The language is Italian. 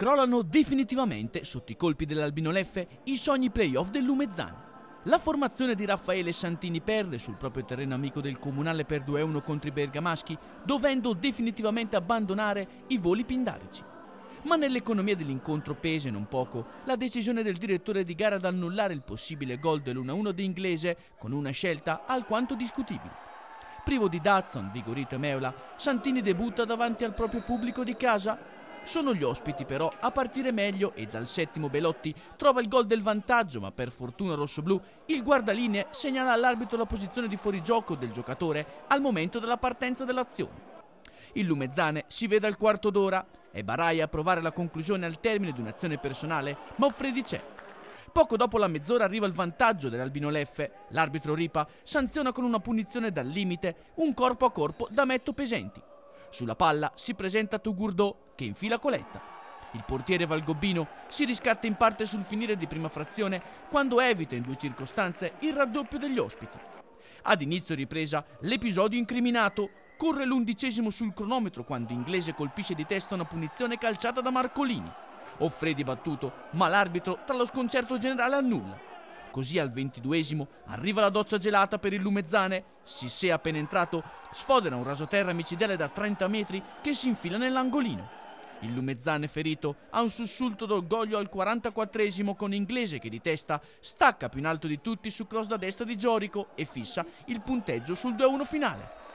crollano definitivamente, sotto i colpi dell'Albino Leffe, i sogni playoff del Lumezzani. La formazione di Raffaele Santini perde sul proprio terreno amico del Comunale per 2-1 contro i bergamaschi, dovendo definitivamente abbandonare i voli pindarici. Ma nell'economia dell'incontro pese non poco la decisione del direttore di gara ad annullare il possibile gol dell'1-1 di Inglese con una scelta alquanto discutibile. Privo di Datson, Vigorito e Meola, Santini debutta davanti al proprio pubblico di casa sono gli ospiti però a partire meglio e già il settimo Belotti trova il gol del vantaggio, ma per fortuna rossoblù il guardaline segnala all'arbitro la posizione di fuorigioco del giocatore al momento della partenza dell'azione. Il Lumezzane si vede al quarto d'ora. È Barai a provare la conclusione al termine di un'azione personale, ma Offredi c'è. Poco dopo la mezz'ora arriva il vantaggio dell'Albino Leffe. L'arbitro Ripa sanziona con una punizione dal limite un corpo a corpo da Metto Pesenti. Sulla palla si presenta Tugurdo che infila Coletta. Il portiere Valgobbino si riscatta in parte sul finire di prima frazione quando evita in due circostanze il raddoppio degli ospiti. Ad inizio ripresa l'episodio incriminato. Corre l'undicesimo sul cronometro quando Inglese colpisce di testa una punizione calciata da Marcolini. Offredi battuto, ma l'arbitro tra lo sconcerto generale annulla. Così al ventiduesimo arriva la doccia gelata per il Lumezzane. Sissè appena entrato sfodera un rasoterra micidiale da 30 metri che si infila nell'angolino. Il Lumezzane ferito ha un sussulto d'orgoglio al 44esimo con Inglese che di testa stacca più in alto di tutti su cross da destra di Giorico e fissa il punteggio sul 2-1 finale.